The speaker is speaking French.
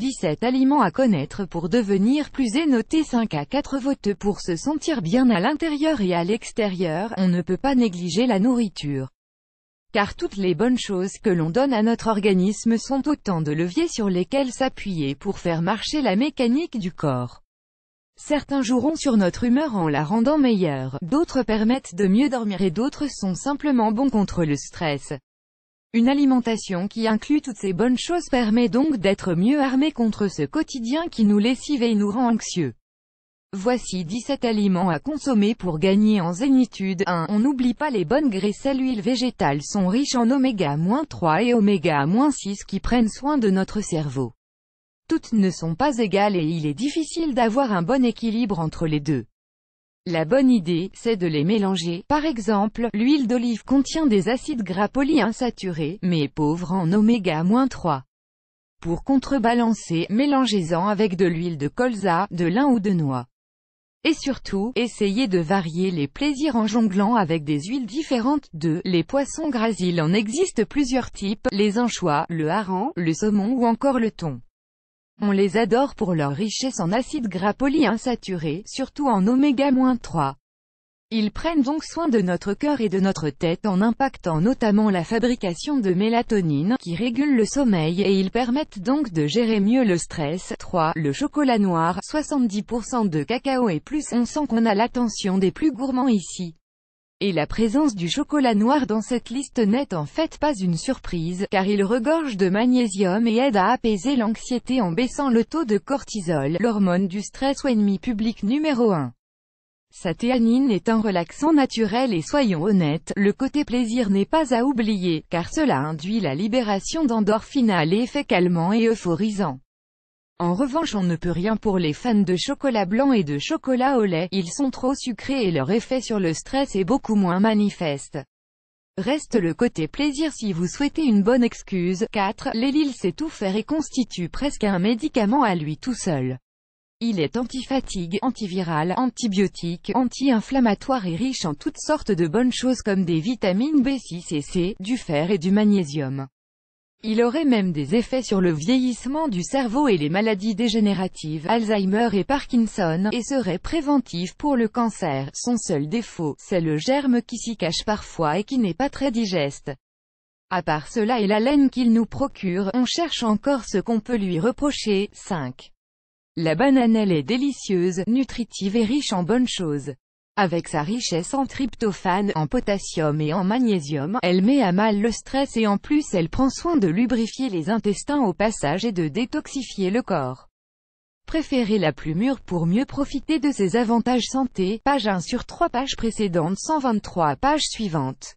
17 aliments à connaître pour devenir plus énoté 5 à 4 votes pour se sentir bien à l'intérieur et à l'extérieur, on ne peut pas négliger la nourriture. Car toutes les bonnes choses que l'on donne à notre organisme sont autant de leviers sur lesquels s'appuyer pour faire marcher la mécanique du corps. Certains joueront sur notre humeur en la rendant meilleure, d'autres permettent de mieux dormir et d'autres sont simplement bons contre le stress. Une alimentation qui inclut toutes ces bonnes choses permet donc d'être mieux armé contre ce quotidien qui nous lessive et nous rend anxieux. Voici 17 aliments à consommer pour gagner en zénitude. 1. On n'oublie pas les bonnes graisses à l'huile végétale sont riches en oméga-3 et oméga-6 qui prennent soin de notre cerveau. Toutes ne sont pas égales et il est difficile d'avoir un bon équilibre entre les deux. La bonne idée, c'est de les mélanger. Par exemple, l'huile d'olive contient des acides gras polyinsaturés, mais pauvres en oméga-3. Pour contrebalancer, mélangez-en avec de l'huile de colza, de lin ou de noix. Et surtout, essayez de varier les plaisirs en jonglant avec des huiles différentes. 2. Les poissons gras en existe plusieurs types, les anchois, le hareng, le saumon ou encore le thon. On les adore pour leur richesse en acides gras polyinsaturés, surtout en oméga-3. Ils prennent donc soin de notre cœur et de notre tête en impactant notamment la fabrication de mélatonine, qui régule le sommeil et ils permettent donc de gérer mieux le stress. 3. Le chocolat noir, 70% de cacao et plus on sent qu'on a l'attention des plus gourmands ici. Et la présence du chocolat noir dans cette liste n'est en fait pas une surprise, car il regorge de magnésium et aide à apaiser l'anxiété en baissant le taux de cortisol, l'hormone du stress ou ennemi public numéro 1. Sa théanine est un relaxant naturel et soyons honnêtes, le côté plaisir n'est pas à oublier, car cela induit la libération d'endorphines à l'effet calmant et euphorisant. En revanche on ne peut rien pour les fans de chocolat blanc et de chocolat au lait, ils sont trop sucrés et leur effet sur le stress est beaucoup moins manifeste. Reste le côté plaisir si vous souhaitez une bonne excuse. 4. L'élile sait tout faire et constitue presque un médicament à lui tout seul. Il est antifatigue, antiviral, antibiotique, anti-inflammatoire et riche en toutes sortes de bonnes choses comme des vitamines B6 et C, du fer et du magnésium. Il aurait même des effets sur le vieillissement du cerveau et les maladies dégénératives, Alzheimer et Parkinson, et serait préventif pour le cancer. Son seul défaut, c'est le germe qui s'y cache parfois et qui n'est pas très digeste. À part cela et la laine qu'il nous procure, on cherche encore ce qu'on peut lui reprocher. 5. La bananelle est délicieuse, nutritive et riche en bonnes choses. Avec sa richesse en tryptophane, en potassium et en magnésium, elle met à mal le stress et en plus elle prend soin de lubrifier les intestins au passage et de détoxifier le corps. Préférez la plus mûre pour mieux profiter de ses avantages santé, page 1 sur 3 pages précédentes 123 pages suivantes.